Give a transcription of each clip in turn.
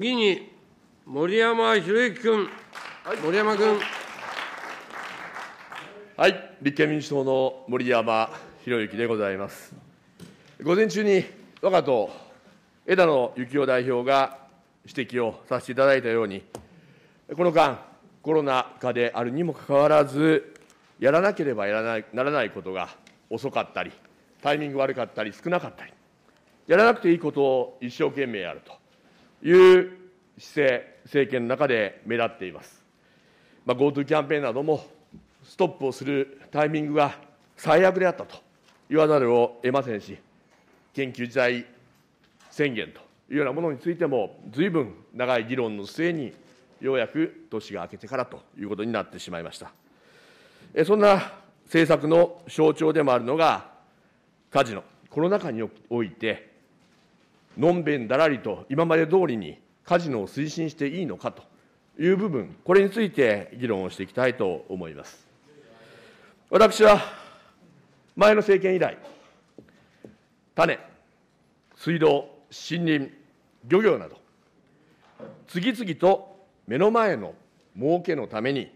次に、森山博之君。はい、森山君。はい、立憲民主党の森山博之でございます。午前中に我が党、枝野幸男代表が指摘をさせていただいたように、この間、コロナ禍であるにもかかわらず、やらなければやらないならないことが遅かったり、タイミング悪かったり、少なかったり、やらなくていいことを一生懸命やると。いう姿勢、政権の中で目立っています。まあ、GoTo キャンペーンなども、ストップをするタイミングが最悪であったと言わざるを得ませんし、緊急事態宣言というようなものについても、ずいぶん長い議論の末に、ようやく年が明けてからということになってしまいました。そんな政策の象徴でもあるのが、カジノ、コロナ禍において、のんべんだらりと今まで通りにカジノを推進していいのかという部分、これについて議論をしていきたいと思います。私は前の政権以来、種、水道、森林、漁業など、次々と目の前の儲けのために、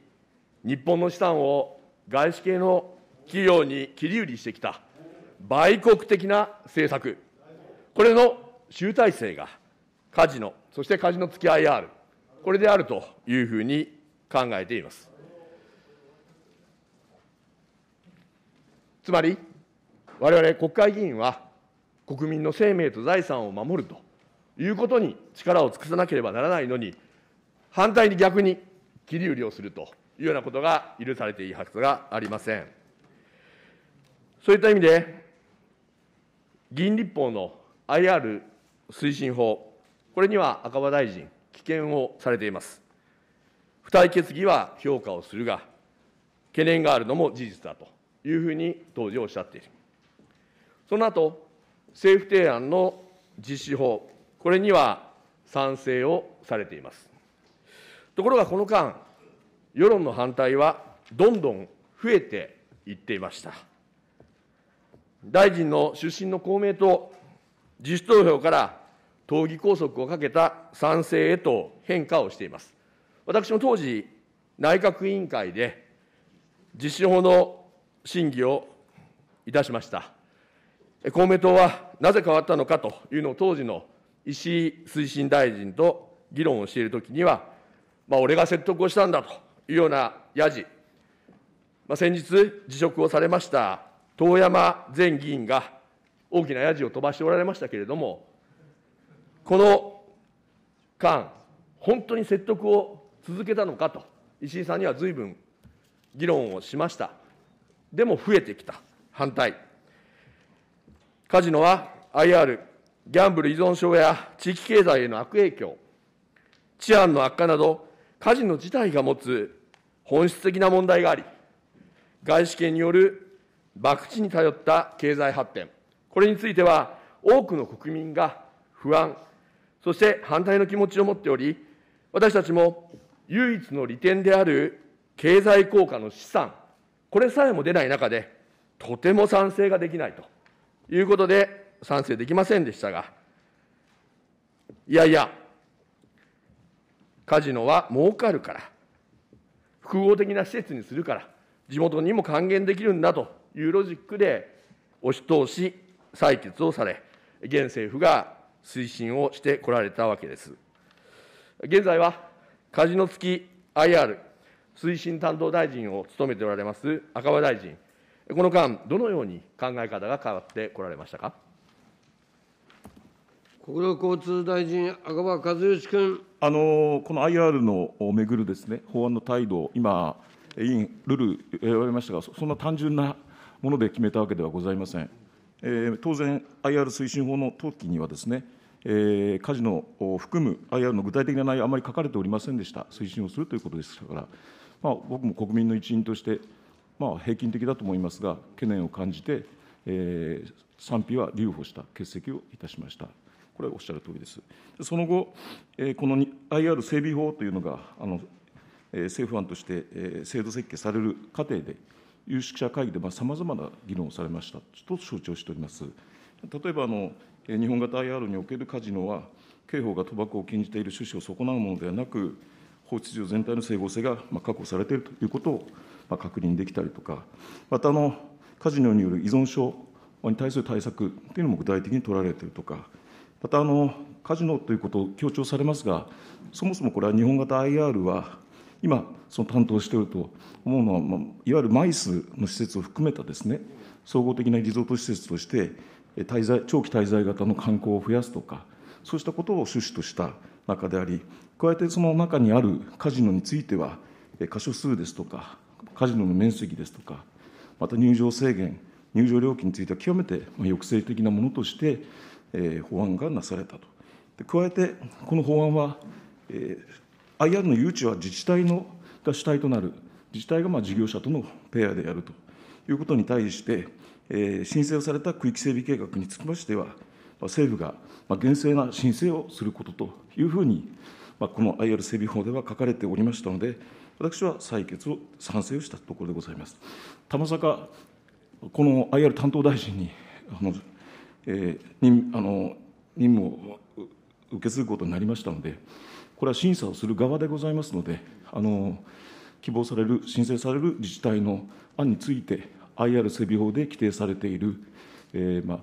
日本の資産を外資系の企業に切り売りしてきた売国的な政策、これの集大成がカジノ、そしてカジノ付き IR、これであるというふうに考えています。つまり、われわれ国会議員は、国民の生命と財産を守るということに力を尽くさなければならないのに、反対に逆に切り売りをするというようなことが許されていいはずがありません。そういった意味で、議員立法の IR 推進法、これには赤羽大臣、棄権をされています。付帯決議は評価をするが、懸念があるのも事実だというふうに当時おっしゃっている。その後、政府提案の実施法、これには賛成をされています。ところがこの間、世論の反対はどんどん増えていっていました。大臣の出身の公明党、自主投票から党議拘束をかけた賛成へと変化をしています。私も当時、内閣委員会で実施法の審議をいたしました。公明党はなぜ変わったのかというのを当時の石井推進大臣と議論をしているときには、まあ、俺が説得をしたんだというようなやじ、まあ、先日、辞職をされました遠山前議員が大きなやじを飛ばしておられましたけれども、この間、本当に説得を続けたのかと、石井さんにはずいぶん議論をしました。でも増えてきた、反対。カジノは IR、ギャンブル依存症や地域経済への悪影響、治安の悪化など、カジノ自体が持つ本質的な問題があり、外資系による博打に頼った経済発展、これについては多くの国民が不安、そして反対の気持ちを持っており、私たちも唯一の利点である経済効果の資産、これさえも出ない中で、とても賛成ができないということで、賛成できませんでしたが、いやいや、カジノは儲かるから、複合的な施設にするから、地元にも還元できるんだというロジックで押し通し採決をされ、現政府が推進をしてこられたわけです。現在は、カジノ付き IR 推進担当大臣を務めておられます赤羽大臣、この間、どのように考え方が変わってこられましたか。国土交通大臣、赤羽和義君。あのこの IR のをめぐるです、ね、法案の態度、今、委員、ルール言われましたが、そんな単純なもので決めたわけではございません。当然、ＩＲ 推進法の登記にはですね、えー、カジノを含む IR の具体的な内容、あまり書かれておりませんでした、推進をするということでしたから、まあ、僕も国民の一員として、まあ、平均的だと思いますが、懸念を感じて、えー、賛否は留保した、欠席をいたしました。これはおっしゃる通りです。その後、えー、この IR 整備法というのが、あの政府案として制度設計される過程で、有識者会議でさまざまな議論をされましたと承知をしております。例えばあの日本型 IR におけるカジノは、刑法が賭博を禁じている趣旨を損なうものではなく、法秩序全体の整合性が確保されているということを確認できたりとか、またあのカジノによる依存症に対する対策というのも具体的に取られているとか、またあのカジノということを強調されますが、そもそもこれは日本型 IR は、今その担当しておると思うのは、まあ、いわゆるマイスの施設を含めたですね総合的なリゾート施設として滞在長期滞在型の観光を増やすとかそうしたことを趣旨とした中であり加えてその中にあるカジノについては箇所数ですとかカジノの面積ですとかまた入場制限入場料金については極めて抑制的なものとして、法案がなされたと。加えてこの法案は、IR の誘致は自治体のが主体となる、自治体がまあ事業者とのペアでやるということに対して、えー、申請をされた区域整備計画につきましては、政府が厳正な申請をすることというふうに、まあ、この IR 整備法では書かれておりましたので、私は採決を、賛成をしたところでございます。玉か、この IR 担当大臣にあの、えー、任あの任務を受け継ぐことになりましたので、これは審査をする側でございますので、あの希望される、申請される自治体の案について、IR 整備法で規定されている、えーま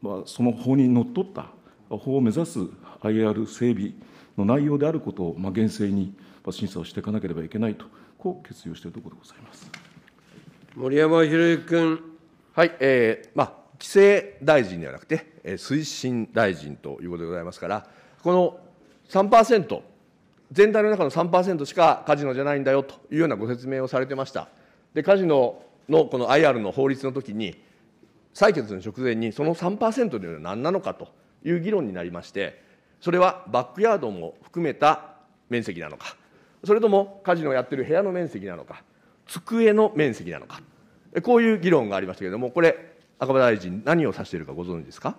まあ、その法にのっとった法を目指す IR 整備の内容であることを、まあ、厳正に審査をしていかなければいけないと、こう決意をしているところでございます森山博之君。はい、えーまあ、規制大臣ではなくて、えー、推進大臣ということでございますから、この3%全体の中の3%しかカジノじゃないんだよというようなご説明をされてました。で、カジノのこの IR の法律の時に、採決の直前にその3%というのは何なのかという議論になりまして、それはバックヤードも含めた面積なのか、それともカジノをやってる部屋の面積なのか、机の面積なのか、こういう議論がありましたけれども、これ、赤羽大臣、何を指しているかご存知ですか。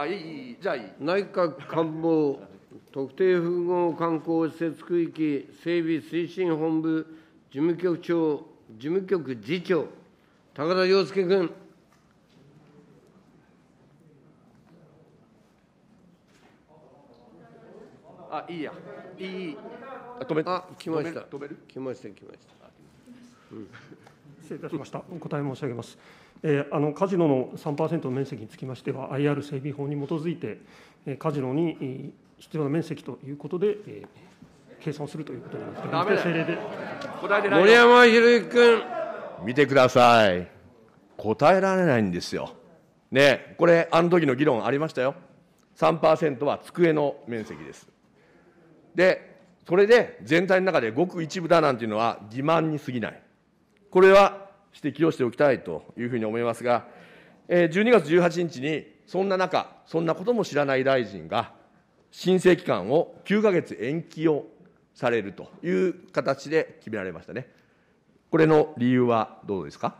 あいいいいじゃあいい内閣官房特定複合観光施設区域整備推進本部事務局長事務局次長高田洋介君あいいやいいあ止めあ来ました来ました来ました、失礼いたしましたお答え申し上げますえー、あのカジノの3%の面積につきましては、IR 整備法に基づいて、えー、カジノに必要な面積ということで、えー、計算するということなりですけど、政で森山博之君。見てください、答えられないんですよ。ね、これ、あの時の議論ありましたよ、3%は机の面積です。で、それで全体の中でごく一部だなんていうのは、欺瞞に過ぎない。これは指摘をしておきたいというふうに思いますが、12月18日に、そんな中、そんなことも知らない大臣が、申請期間を9か月延期をされるという形で決められましたね。これの理由はどうですか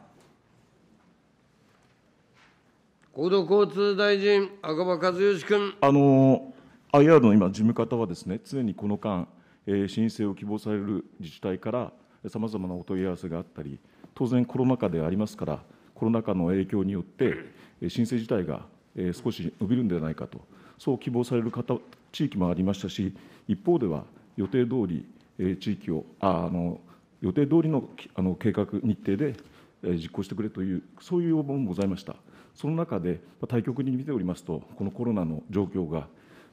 国土交通大臣、赤羽和義君。あの IR の今、事務方はですね、常にこの間、え申請を希望される自治体から、さまざまなお問い合わせがあったり、当然コロナ禍でありますからコロナ禍の影響によって申請自体が少し伸びるんではないかとそう希望される方地域もありましたし一方では予定通り地域をああの予定通りのあの計画日程で実行してくれというそういう要望もございましたその中で対局に見ておりますとこのコロナの状況が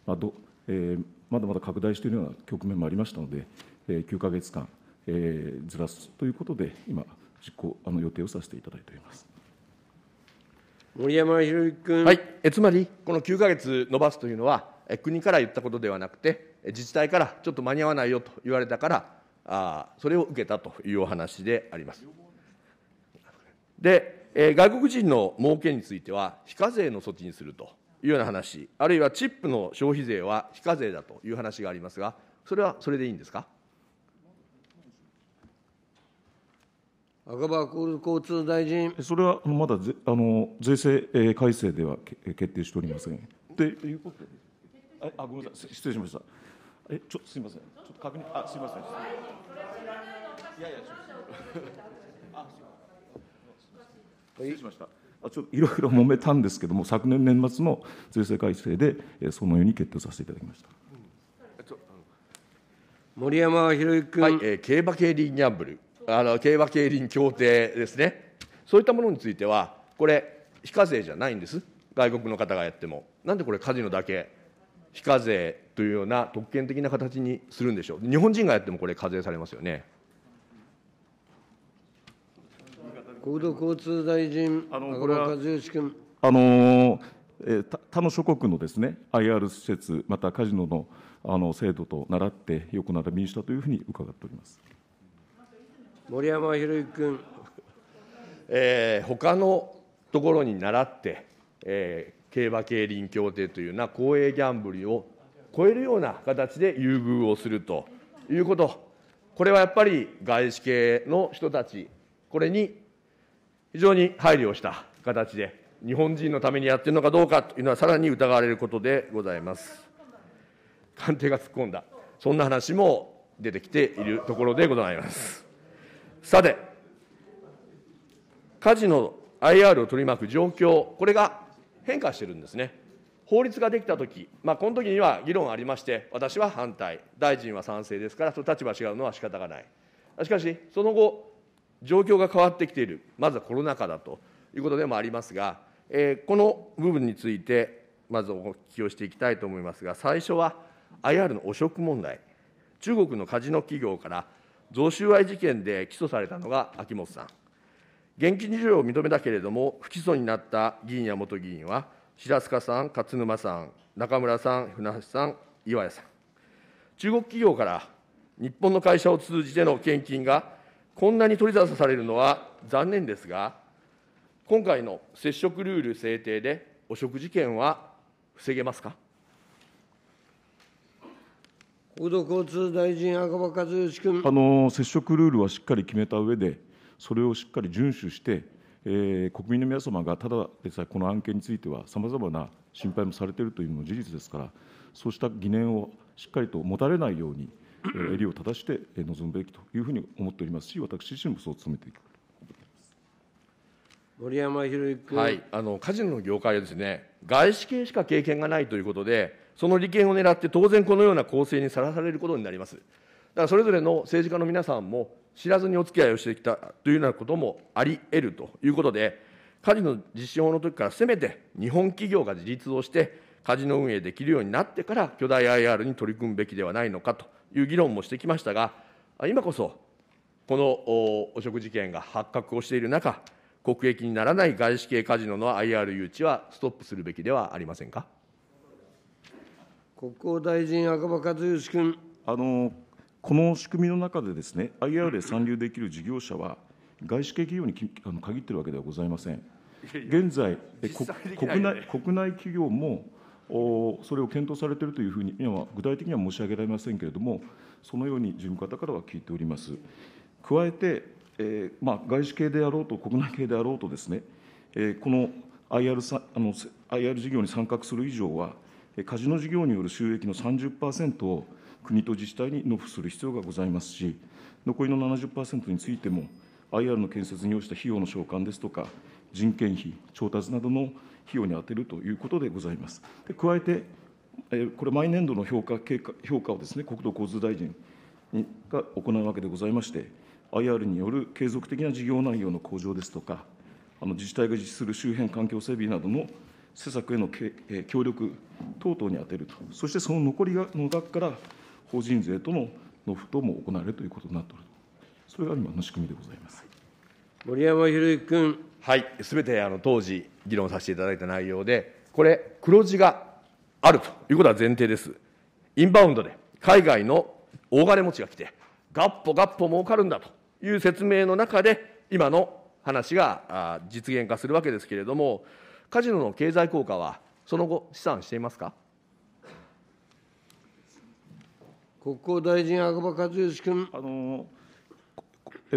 まど、えー、まだまだ拡大しているような局面もありましたので、えー、9か月間、えー、ずらすということで今実行あの予定をさせていただいております。森山裕君、はい、えつまり、この9か月延ばすというのはえ、国から言ったことではなくて、自治体からちょっと間に合わないよと言われたから、あそれを受けたというお話であります。で、えー、外国人の儲けについては、非課税の措置にするというような話、あるいはチップの消費税は非課税だという話がありますが、それはそれでいいんですか。赤羽交通大臣。それはまだぜあの税制、え改正では決定しておりません。でいうことでああ、ごめんなさい、失礼しました。えちょすみません、ちょっと確認、あすみません。いやいや、失礼しました。あちょっといろいろ揉めたんですけども、昨年年末の税制改正で、えそのように決定させていただきました。森山博之君、はいえー、競馬競輪ギャンブルあの競馬競輪協定ですね、そういったものについては、これ、非課税じゃないんです、外国の方がやっても。なんでこれ、カジノだけ非課税というような特権的な形にするんでしょう、日本人がやってもこれ、課税されますよね。国土交通大臣、あのこれはあのえー、他の諸国のですね IR 施設、またカジノのあの制度と習ってよくなら民主だというふうに伺っております。森山裕之君。えー、他のところに倣って、えー、競馬競輪協定というような公営ギャンブルを超えるような形で優遇をするということ、これはやっぱり外資系の人たち、これに非常に配慮をした形で、日本人のためにやっているのかどうかというのは、さらに疑われることでございます。官邸が突っ込んだ、そんな話も出てきているところでございます。さて、カジノ IR を取り巻く状況、これが変化してるんですね。法律ができたとき、まあ、この時には議論ありまして、私は反対、大臣は賛成ですから、その立場違うのは仕方がない。しかし、その後、状況が変わってきている、まずはコロナ禍だということでもありますが、えー、この部分について、まずお聞きをしていきたいと思いますが、最初は IR の汚職問題、中国のカジノ企業から贈収賄事件で起訴されたのが秋元さん、現金授与を認めたけれども、不起訴になった議員や元議員は、白塚さん、勝沼さん、中村さん、船橋さん、岩屋さん、中国企業から日本の会社を通じての献金がこんなに取り沙汰されるのは残念ですが、今回の接触ルール制定で、汚職事件は防げますか。国土交通大臣、赤羽和義君。あの接触ルールはしっかり決めた上で、それをしっかり遵守して、えー、国民の皆様がただでさえこの案件については、さまざまな心配もされているというのも事実ですから、そうした疑念をしっかりと持たれないように、えー、襟を正して臨むべきというふうに思っておりますし、私自身もそう努めていく。森山博之君、はい、あのカジノの業界はですね、外資系しか経験がないということで、その利権を狙って当然このような構成にさらされることになります。だからそれぞれの政治家の皆さんも知らずにお付き合いをしてきたというようなこともあり得るということで、カジノ実施法の時からせめて日本企業が自立をしてカジノ運営できるようになってから巨大 IR に取り組むべきではないのかという議論もしてきましたが、今こそこの汚職事件が発覚をしている中、国益にならない外資系カジノの IR 誘致はストップするべきではありませんか。国交大臣、赤羽一義君。あのこの仕組みの中でです、ね、IR で参入できる事業者は、外資系企業にあの限っているわけではございません。現在、国内国内企業もおそれを検討されているというふうに、今、具体的には申し上げられませんけれども、そのように事務方からは聞いております。加えて、えーまあ、外資系であろうと、国内系であろうとですね、えー、この IR, さあの IR 事業に参画する以上は、カジノ事業による収益の30％を国と自治体に納付する必要がございますし、残りの70%についても、IR の建設に要した費用の償還ですとか、人件費、調達などの費用に充てるということでございます。で加えて、これ、毎年度の評価経過評価をですね国土交通大臣が行うわけでございまして、IR による継続的な事業内容の向上ですとか、あの自治体が実施する周辺環境整備などの施策への協力等々に充てると、そしてその残りの額から法人税との納付等も行われるということになっておるそれが今の仕組みでございます。森山裕君。はい、すべてあの当時、議論させていただいた内容で、これ、黒字があるということは前提です。インバウンドで海外の大金持ちが来て、ガッポガッポ儲かるんだという説明の中で、今の話が実現化するわけですけれども、カジノの経済効果はその後、試算していますか国交大臣、赤羽和義君。あの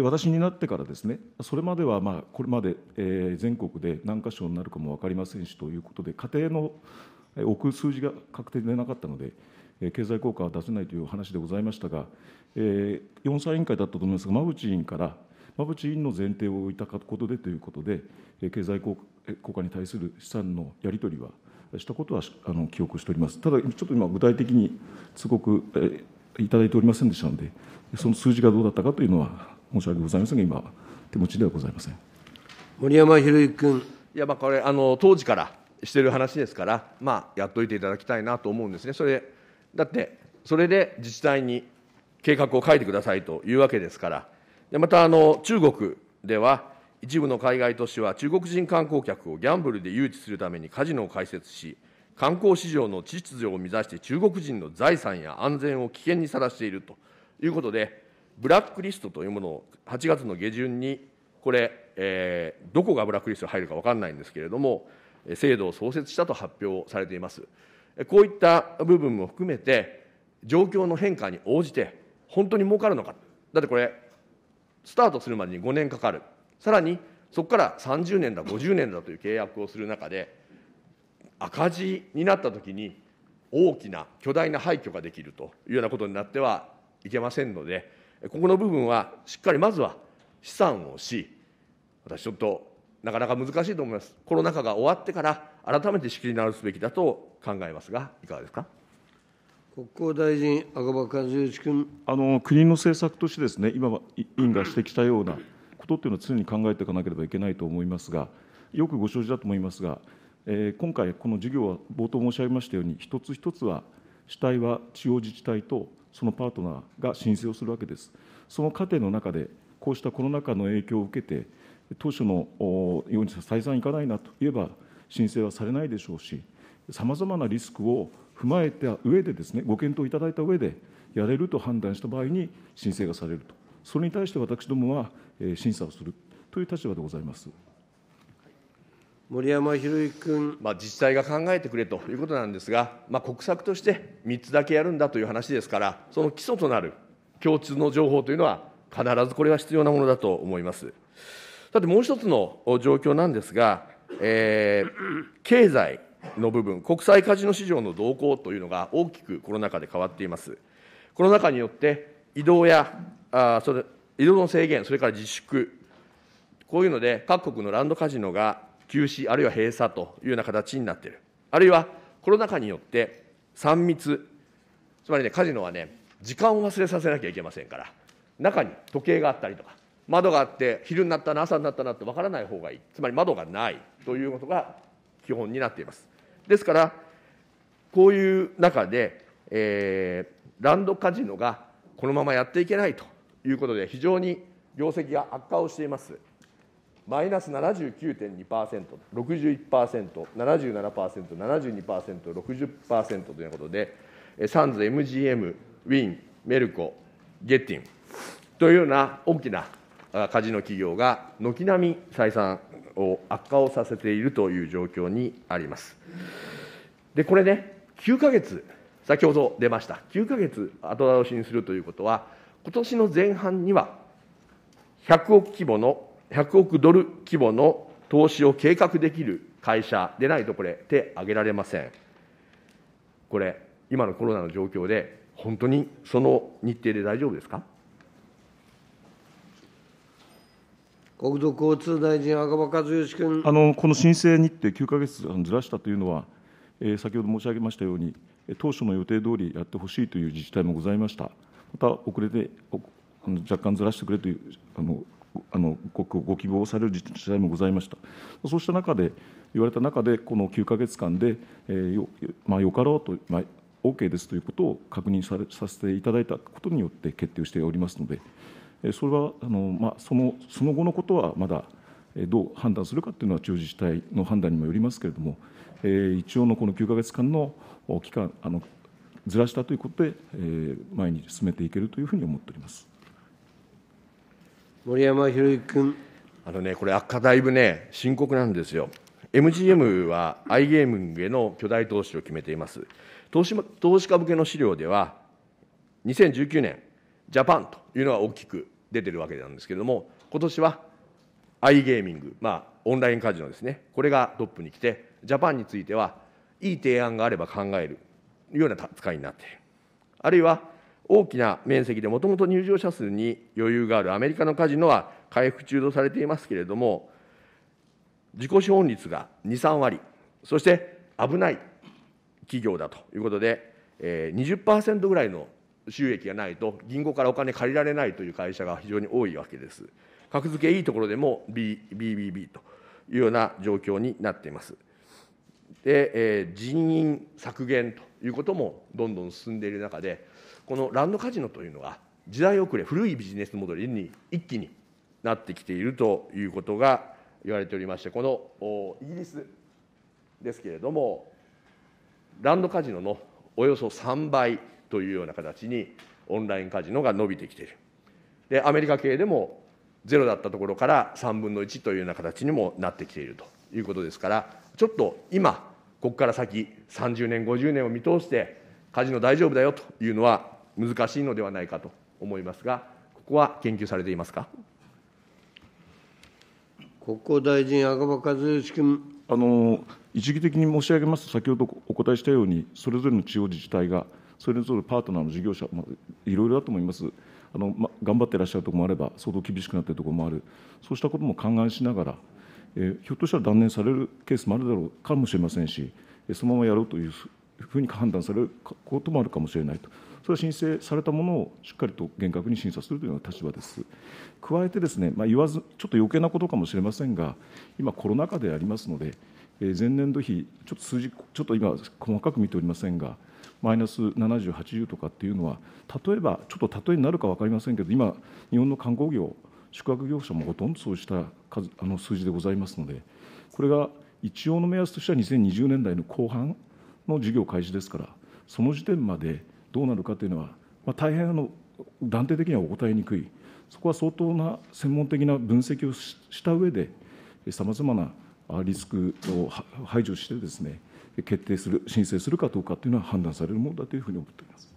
私になってからですね、それまでは、まあ、これまで、え全国で何箇所になるかも分かりませんしということで、家庭の置く数字が確定でなかったので、経済効果は出せないという話でございましたが、え4歳委員会だったと思いますが、馬淵委員から、馬淵委員の前提を置いたことでということで、経済効果国家に対する資産のやり取りはしたことはあの記憶しております。ただ、ちょっと今、具体的に通告、えいただいておりませんでしたので、その数字がどうだったかというのは申し訳ございませんが、今、手持ちではございません森山裕之君。いやまあこれあの当時からしてる話ですから、まあ、やっといていただきたいなと思うんですね。それだってそれで自治体に計画を書いてくださいというわけですから、でまたあの中国では一部の海外都市は中国人観光客をギャンブルで誘致するためにカジノを開設し、観光市場の秩序を目指して中国人の財産や安全を危険にさらしているということで、ブラックリストというものを8月の下旬に、これ、えー、どこがブラックリストに入るか分からないんですけれども、制度を創設したと発表されています。こういった部分も含めて、状況の変化に応じて、本当に儲かるのか、だってこれ、スタートするまでに5年かかる。さらにそこから30年だ50年だという契約をする中で赤字になったときに大きな巨大な廃墟ができるというようなことになってはいけませんのでここの部分はしっかりまずは試算をし私ちょっとなかなか難しいと思いますコロナ禍が終わってから改めて仕切り直すべきだと考えますがいかがですか。国交大臣、赤羽和義君あの国の政策としてです、ね、今、委員が指摘したようなことっていうのは常に考えていかなければいけないと思いますが、よくご承知だと思いますが、えー、今回、この事業は冒頭申し上げましたように、一つ一つは主体は地方自治体とそのパートナーが申請をするわけです。その過程の中で、こうしたコロナ禍の影響を受けて、当初のように再三いかないなといえば、申請はされないでしょうし、さまざまなリスクを踏まえた上でですね、ご検討いただいた上で、やれると判断した場合に申請がされると、それに対して私どもは、審査をするという立場でございます。森山博之君、まあ、自治体が考えてくれということなんですが、まあ、国策として3つだけやるんだという話ですから、その基礎となる共通の情報というのは、必ずこれは必要なものだと思います。さて、もう一つの状況なんですが、えー、経済の部分、国際カジノ市場の動向というのが大きくコロナ禍で変わっています。コロナ禍によって移動やあそれ移動の制限、それから自粛、こういうので各国のランドカジノが休止、あるいは閉鎖というような形になっている、あるいはコロナ禍によって3密、つまりね、カジノはね、時間を忘れさせなきゃいけませんから、中に時計があったりとか、窓があって、昼になったな、朝になったなって分からない方がいい、つまり窓がないということが基本になっています。ですから、こういう中で、えー、ランドカジノがこのままやっていけないということで、非常に業績が悪化をしています。マイナス79.2%、61%、77%、72%、60%ということで、サンズ、MGM、ウィン、メルコ、ゲッティンというような大きなカジノ企業が軒並み採算を悪化をさせているという状況にあります。でこれね9ヶ月先ほど出ました9ヶ月後倒しにするということは今年の前半には100億規模の100億ドル規模の投資を計画できる会社でないとこれ手挙げられませんこれ今のコロナの状況で本当にその日程で大丈夫ですか国土交通大臣、赤羽和義君あのこの申請日程、9か月ずらしたというのは、えー、先ほど申し上げましたように、当初の予定通りやってほしいという自治体もございました。また遅れて、あの若干ずらしてくれというあのあのごご希望される自治体もございました。そうした中で、言われた中で、この9か月間で、えーよまあ、よかろうと、まあ、OK ですということを確認されさせていただいたことによって決定をしておりますので、それはあの、まあ、そのその後のことはまだどう判断するかというのは中自治体の判断にもよりますけれども、えー、一応のこの9か月間の期間あのずらしたということで、え前に進めていけるというふうに思っております森山博之君。あのね、これ、悪化だいぶね、深刻なんですよ。MGM は i ゲームへの巨大投資を決めています。投資投資家向けの資料では、2019年、ジャパンというのが大きく出てるわけなんですけれども、今年は i ゲーミング、まあ、オンラインカジノですね、これがトップに来て、ジャパンについては、いい提案があれば考えるような扱いになっているあるいは大きな面積でもともと入場者数に余裕があるアメリカのカジノは回復中とされていますけれども自己資本率が23割そして危ない企業だということで20%ぐらいの収益がないと銀行からお金借りられないという会社が非常に多いわけです。格付けいいところでも BBB というような状況になっています。で、え人員削減ということもどんどん進んでいる中でこのランドカジノというのは、時代遅れ古いビジネスモデルに一気になってきているということが言われておりましてこのイギリスですけれどもランドカジノのおよそ3倍というような形にオンラインカジノが伸びてきているでアメリカ系でもゼロだったところから3分の1というような形にもなってきているということですからちょっと今ここから先30年50年を見通してカジノ大丈夫だよというのは難しいのではないかと思いますがここは研究されていますか国交大臣赤羽和義君あの一義的に申し上げますと先ほどお答えしたようにそれぞれの地方自治体がそれぞれパートナーの事業者、まあ、いろいろだと思います。あのま、頑張ってらっしゃるところもあれば、相当厳しくなっているところもある、そうしたことも勘案しながら、えひょっとしたら断念されるケースもあるだろうかもしれませんし、そのままやろうというふうに判断されることもあるかもしれないと、それは申請されたものをしっかりと厳格に審査するというような立場です。加えてですね、まあ、言わず、ちょっと余計なことかもしれませんが、今、コロナ禍でありますので、前年度比、ちょっと数字、ちょっと今、細かく見ておりませんが、マイナス70、80とかっていうのは、例えば、ちょっと例えになるか分かりませんけど、今、日本の観光業、宿泊業者もほとんどそうした数あの数字でございますので、これが一応の目安としては2020年代の後半の事業開始ですから、その時点までどうなるかというのは、まあ、大変あの断定的にはお答えにくい、そこは相当な専門的な分析をした上で、さまざまなリスクを排除してですね、決定する、申請するかどうかというのは判断されるものだというふうに思っております。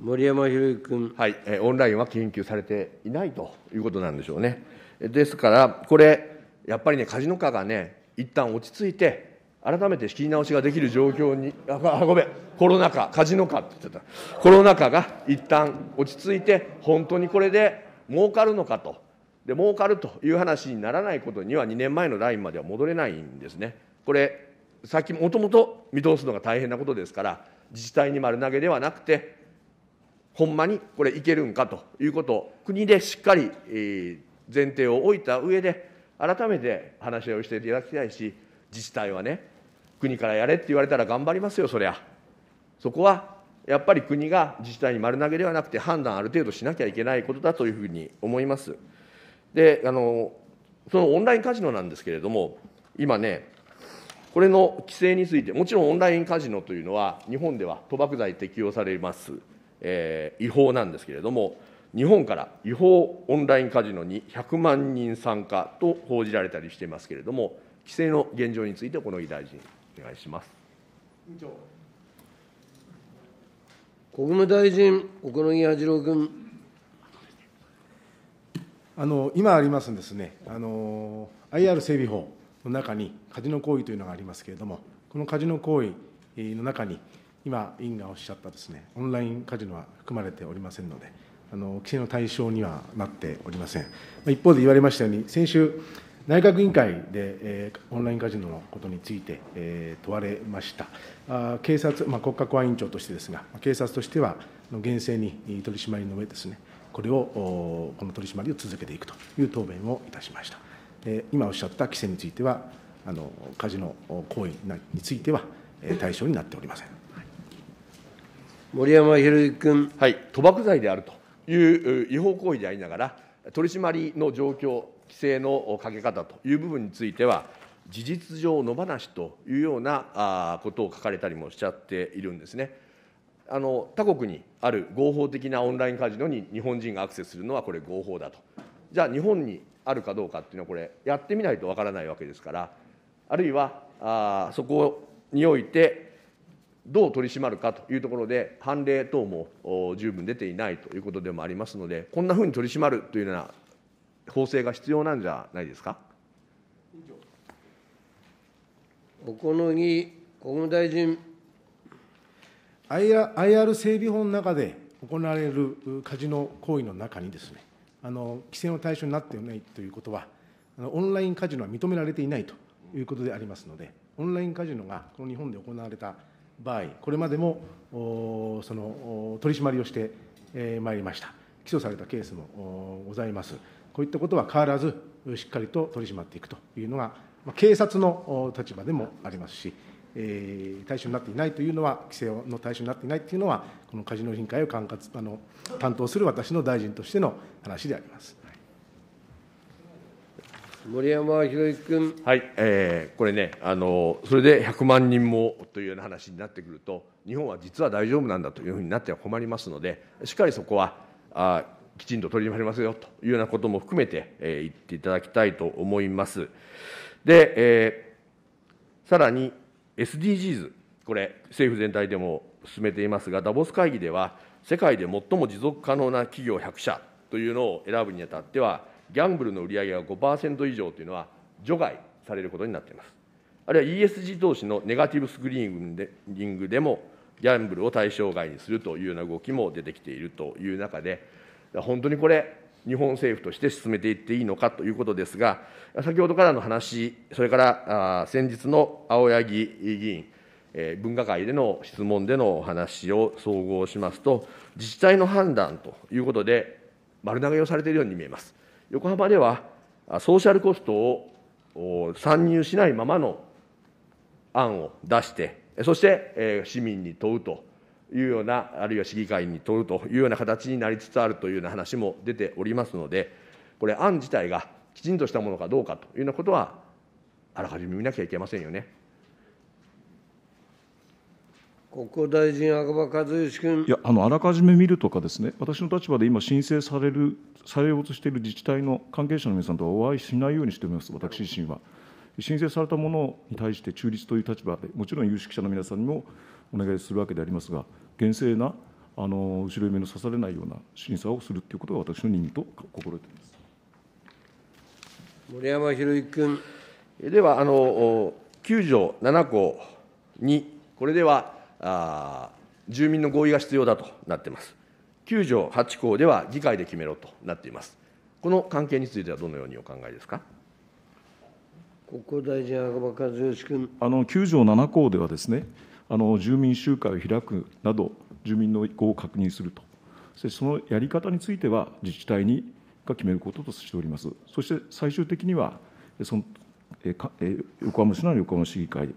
森山博之君。はい、オンラインは研究されていないということなんでしょうね。ですから、これ、やっぱりね、カジノ化がね、一旦落ち着いて、改めて仕切り直しができる状況に、あごめん、コロナ禍、カジノ化って言ってた、コロナ禍が一旦落ち着いて、本当にこれで儲かるのかと、で儲かるという話にならないことには、2年前のラインまでは戻れないんですね。これ、先もともと見通すのが大変なことですから、自治体に丸投げではなくて、ほんまにこれいけるんかということを国でしっかり前提を置いた上で改めて話し合いをしていただきたいし自治体はね国からやれって言われたら頑張りますよそりゃそこはやっぱり国が自治体に丸投げではなくて判断ある程度しなきゃいけないことだというふうに思いますであのそのオンラインカジノなんですけれども今ねこれの規制についてもちろんオンラインカジノというのは日本では賭博罪適用されますえー、違法なんですけれども、日本から違法オンラインカジノに100万人参加と報じられたりしていますけれども、規制の現状について、小野木大臣、お願いします。国務大臣、小野木八郎君。あの今ありますんですねあの、IR 整備法の中にカジノ行為というのがありますけれども、このカジノ行為の中に、今、委員がおっしゃったですね、オンラインカジノは含まれておりませんので、あの規制の対象にはなっておりません。一方で言われましたように、先週、内閣委員会で、えー、オンラインカジノのことについて、えー、問われました。あ警察、まあ、国家公安委員長としてですが、警察としては、厳正に取り締まりの上ですね、これを、この取り締まりを続けていくという答弁をいたしました。えー、今おっしゃった規制については、あのカジノ行為については、対象になっておりません。森山裕之君。はい、賭博罪であるという違法行為でありながら、取締りの状況、規制のかけ方という部分については、事実上野放しというようなことを書かれたりもしちゃっているんですね。あの他国にある合法的なオンラインカジノに日本人がアクセスするのはこれ合法だと、じゃあ日本にあるかどうかっていうのはこれやってみないとわからないわけですから、あるいはあそこにおいてどう取り締まるかというところで、判例等も十分出ていないということでもありますので、こんなふうに取り締まるというような法制が必要なんじゃないですか。小此木国務大臣。IR 整備法の中で行われるカジノ行為の中にですね、あの規制の対象になっていないということは、オンラインカジノは認められていないということでありますので、オンラインカジノがこの日本で行われた場合、これまでもその取り締まりをしてまいりました。起訴されたケースもございます。こういったことは変わらず、しっかりと取り締まっていくというのが、警察の立場でもありますし、対象になっていないというのは、規制の対象になっていないというのは、このカジノ委員会を管轄あの担当する私の大臣としての話であります。森山博之君。はい、えー、これね、あの、それで100万人もというような話になってくると、日本は実は大丈夫なんだというふうになっては困りますので、しっかりそこは、あきちんと取り締まりますよというようなことも含めて、えー、言っていただきたいと思います。で、えー、さらに SDGs、これ、政府全体でも進めていますが、ダボス会議では、世界で最も持続可能な企業100社というのを選ぶにあたっては、ギャンブルの売り上げが5%以上というのは除外されることになっています。あるいは ESG 投資のネガティブスクリーニングでも、ギャンブルを対象外にするというような動きも出てきているという中で、本当にこれ、日本政府として進めていっていいのかということですが、先ほどからの話、それから先日の青柳議員、え分科会での質問でのお話を総合しますと、自治体の判断ということで、丸投げをされているように見えます。横浜ではソーシャルコストを参入しないままの案を出して、そして市民に問うというような、あるいは市議会に問うというような形になりつつあるというような話も出ておりますので、これ、案自体がきちんとしたものかどうかというようなことは、あらかじめ見なきゃいけませんよね。国交大臣、赤羽和義君。いや、あの、あらかじめ見るとかですね、私の立場で今、申請される、されようとしている自治体の関係者の皆さんとはお会いしないようにしております、私自身は。申請されたものに対して中立という立場で、もちろん有識者の皆さんにもお願いするわけでありますが、厳正なあの後ろ指の刺されないような審査をするということが私の任務と心得ています森山博之君。ではあの、9条7項2、これでは、あ住民の合意が必要だとなっています。9条8項では議会で決めろとなっています。この関係についてはどのようにお考えですか。国交大臣、赤羽和義君。あの9条7項ではですね、あの住民集会を開くなど、住民の意向を確認すると、そしてそのやり方については自治体にが決めることとしております。そして最終的にはそのえかえ横浜市内の横浜市議会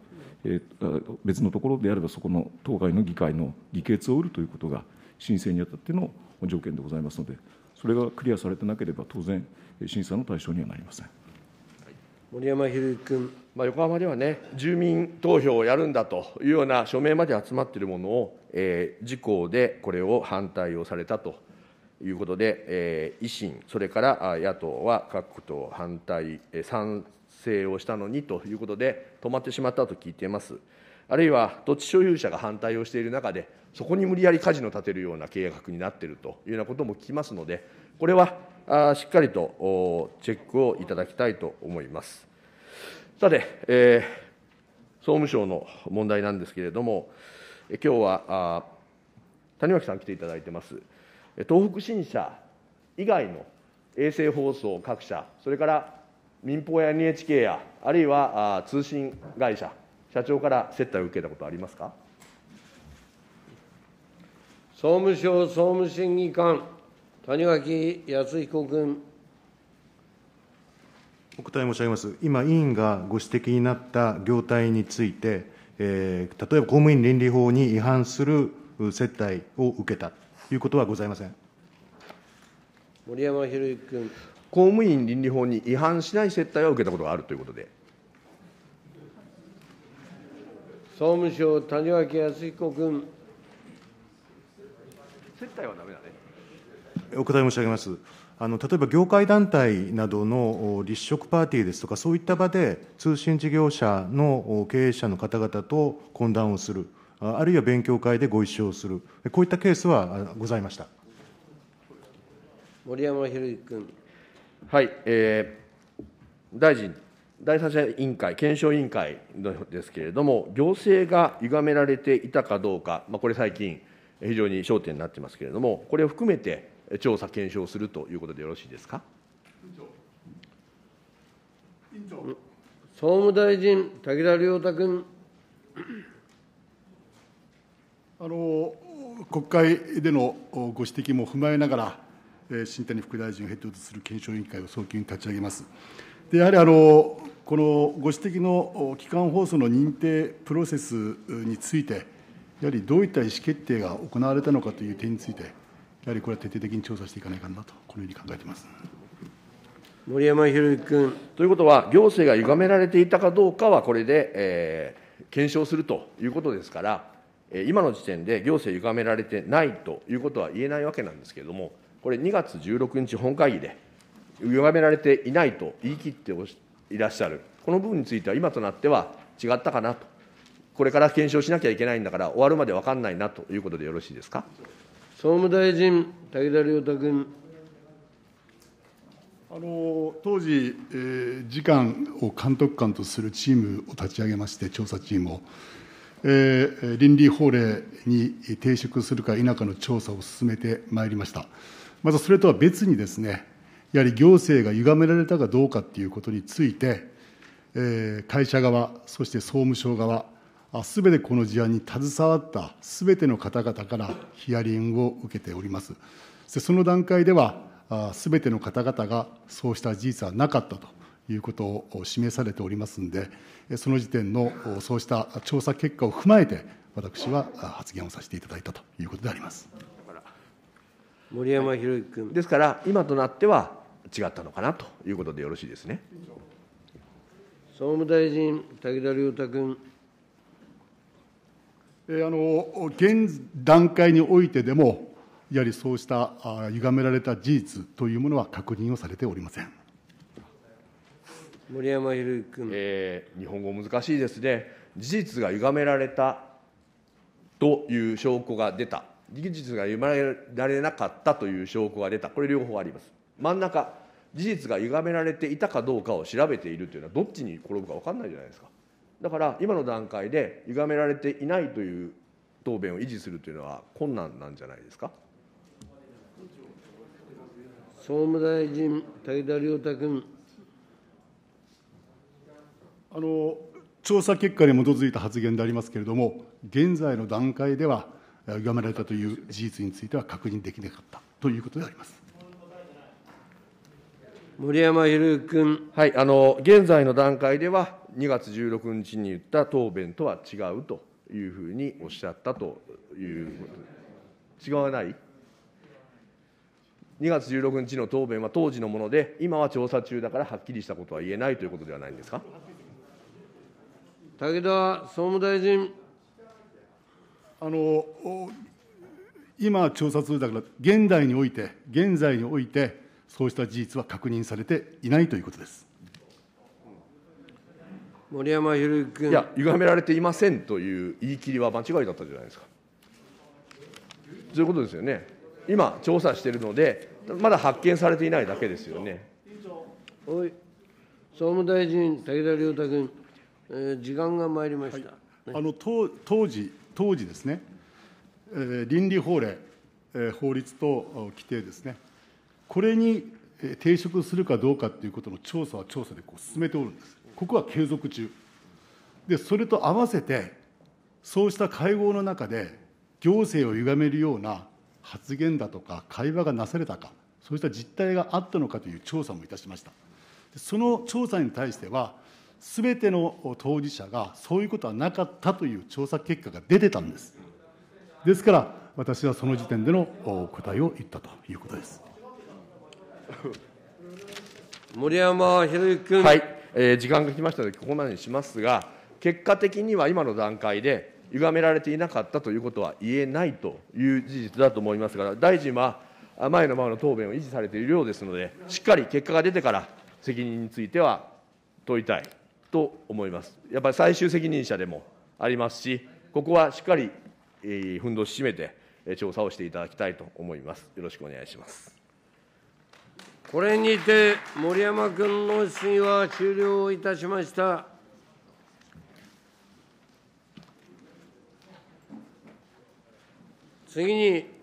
え別のところであればそこの当該の議会の議決を得るということが申請にあたっての条件でございますのでそれがクリアされてなければ当然審査の対象にはなりません。森山秀君、まあ、横浜ではね、住民投票をやるんだというような署名まで集まっているものを、えー、自公でこれを反対をされたということで、えー、維新、それから野党は各党反対、えー、賛制をしたのにということで、止まってしまったと聞いています。あるいは土地所有者が反対をしている中で、そこに無理やりカジノを建てるような計画になっているというようなことも聞きますので、これはしっかりとチェックをいただきたいと思います。さて、えー、総務省の問題なんですけれども、今日は谷脇さん来ていただいてます、東北新社以外の衛星放送各社、それから民放や NHK やあるいは通信会社社長から接待を受けたことありますか総務省総務審議官谷垣康彦君お答え申し上げます、今、委員がご指摘になった業態について、えー、例えば公務員倫理法に違反する接待を受けたということはございません森山裕之君。公務員倫理法に違反しない接待を受けたことがあるということで。総務省、谷脇康彦君。接待はだめだね。お答え申し上げます。あの例えば業界団体などの立食パーティーですとか、そういった場で通信事業者の経営者の方々と懇談をする、あるいは勉強会でご一緒をする、こういったケースはございました森山裕君。はい、えー、大臣、第三者委員会、検証委員会ですけれども、行政が歪められていたかどうか、まあ、これ、最近、非常に焦点になってますけれども、これを含めて調査、検証するということでよろしいですか。総務大臣、武田良太君。あの国会でのご指摘も踏まえながら、新谷副大臣をヘッドとする検証委員会を早急に立ち上げます。でやはりあのこのご指摘の基幹放送の認定プロセスについて、やはりどういった意思決定が行われたのかという点について、やはりこれは徹底的に調査していかないかなと、このように考えています。森山裕君。ということは、行政が歪められていたかどうかは、これで、えー、検証するということですから、今の時点で行政歪められてないということは言えないわけなんですけれども、これ2月16日本会議で、歪められていないと言い切っていらっしゃる、この部分については、今となっては違ったかなと、これから検証しなきゃいけないんだから、終わるまで分かんないなということでよろしいですか。総務大臣、武田良太君。あの当時、えー、次官を監督官とするチームを立ち上げまして、調査チームを、えー、倫理法令に抵触するか否かの調査を進めてまいりました。またそれとは別にですね、やはり行政が歪められたかどうかということについて、えー、会社側、そして総務省側、すべてこの事案に携わったすべての方々からヒアリングを受けております。その段階では、すべての方々がそうした事実はなかったということを示されておりますので、その時点のそうした調査結果を踏まえて、私は発言をさせていただいたということであります。森山博之君、はい、ですから今となっては違ったのかなということでよろしいですね総務大臣武田良太君あの現段階においてでも、やはりそうしたあ歪められた事実というものは確認をされておりません森山裕君、えー、日本語難しいですね、事実が歪められたという証拠が出た事実が歪められなかったという証拠が出たこれ両方あります真ん中事実が歪められていたかどうかを調べているというのはどっちに転ぶか分かんないじゃないですかだから今の段階で歪められていないという答弁を維持するというのは困難なんじゃないですか総務大臣、武田良太君。あの調査結果に基づいた発言でありますけれども、現在の段階では、歪められたという事実については確認できなかったということであります。森山裕君、はい、あの現在の段階では、2月16日に言った答弁とは違うというふうにおっしゃったということ、違わない ?2 月16日の答弁は当時のもので、今は調査中だからはっきりしたことは言えないということではないんですか。武田総務大臣。あの今調査するだから現代において現在においてそうした事実は確認されていないということです森山ゆる君いや歪められていませんという言い切りは間違いだったじゃないですかそういうことですよね今調査しているのでまだ発見されていないだけですよねおい総務大臣武田良太君、えー、時間が参りました、はい、あの当当時当時ですね、倫理法令、法律と規定ですね、これに抵触するかどうかということの調査は調査でこう進めておるんです、ここは継続中、でそれと合わせて、そうした会合の中で、行政を歪めるような発言だとか、会話がなされたか、そうした実態があったのかという調査もいたしました。その調査に対してはすべての当事者がそういうことはなかったという調査結果が出てたんです。ですから、私はその時点での答えを言ったということです。森山博之君。はい、えー、時間が来ましたので、ここまでにしますが、結果的には今の段階で、歪められていなかったということは言えないという事実だと思いますが、大臣は前のままの答弁を維持されているようですので、しっかり結果が出てから、責任については問いたい。と思います。やっぱり最終責任者でもありますし、ここはしっかり、えー、ふんどし締めて、調査をしていただきたいと思います。よろしくお願いします。これにて森山君の質疑は終了いたしました。次に